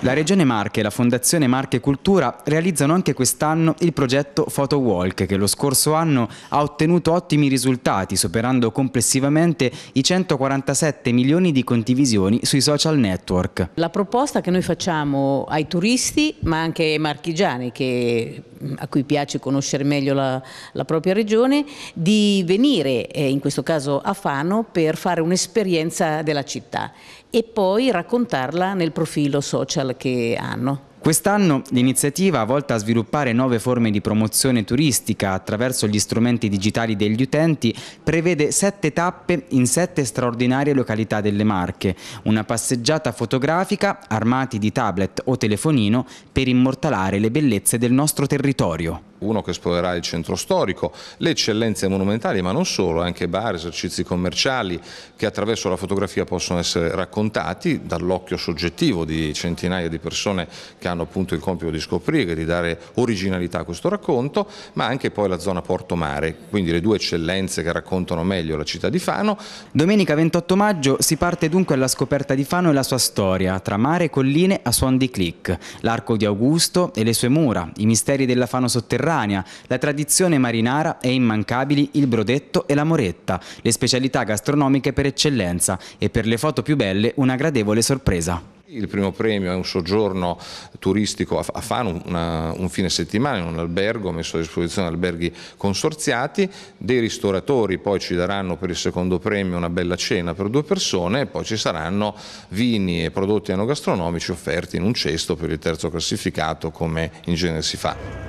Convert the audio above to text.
La Regione Marche e la Fondazione Marche Cultura realizzano anche quest'anno il progetto Photo Walk che lo scorso anno ha ottenuto ottimi risultati superando complessivamente i 147 milioni di condivisioni sui social network. La proposta che noi facciamo ai turisti ma anche ai marchigiani che, a cui piace conoscere meglio la, la propria regione di venire eh, in questo caso a Fano per fare un'esperienza della città e poi raccontarla nel profilo social social che hanno. Quest'anno l'iniziativa, volta a sviluppare nuove forme di promozione turistica attraverso gli strumenti digitali degli utenti, prevede sette tappe in sette straordinarie località delle Marche, una passeggiata fotografica armati di tablet o telefonino per immortalare le bellezze del nostro territorio uno che esplorerà il centro storico, le eccellenze monumentali, ma non solo, anche bar, esercizi commerciali che attraverso la fotografia possono essere raccontati dall'occhio soggettivo di centinaia di persone che hanno appunto il compito di scoprire, di dare originalità a questo racconto, ma anche poi la zona Porto Mare, quindi le due eccellenze che raccontano meglio la città di Fano. Domenica 28 maggio si parte dunque alla scoperta di Fano e la sua storia, tra mare e colline a suon di click, l'arco di Augusto e le sue mura, i misteri della Fano sotterranea, mediterranea, la tradizione marinara e immancabili il brodetto e la moretta, le specialità gastronomiche per eccellenza e per le foto più belle una gradevole sorpresa. Il primo premio è un soggiorno turistico a Fano, una, un fine settimana in un albergo messo a disposizione alberghi consorziati, dei ristoratori poi ci daranno per il secondo premio una bella cena per due persone e poi ci saranno vini e prodotti anogastronomici offerti in un cesto per il terzo classificato come in genere si fa.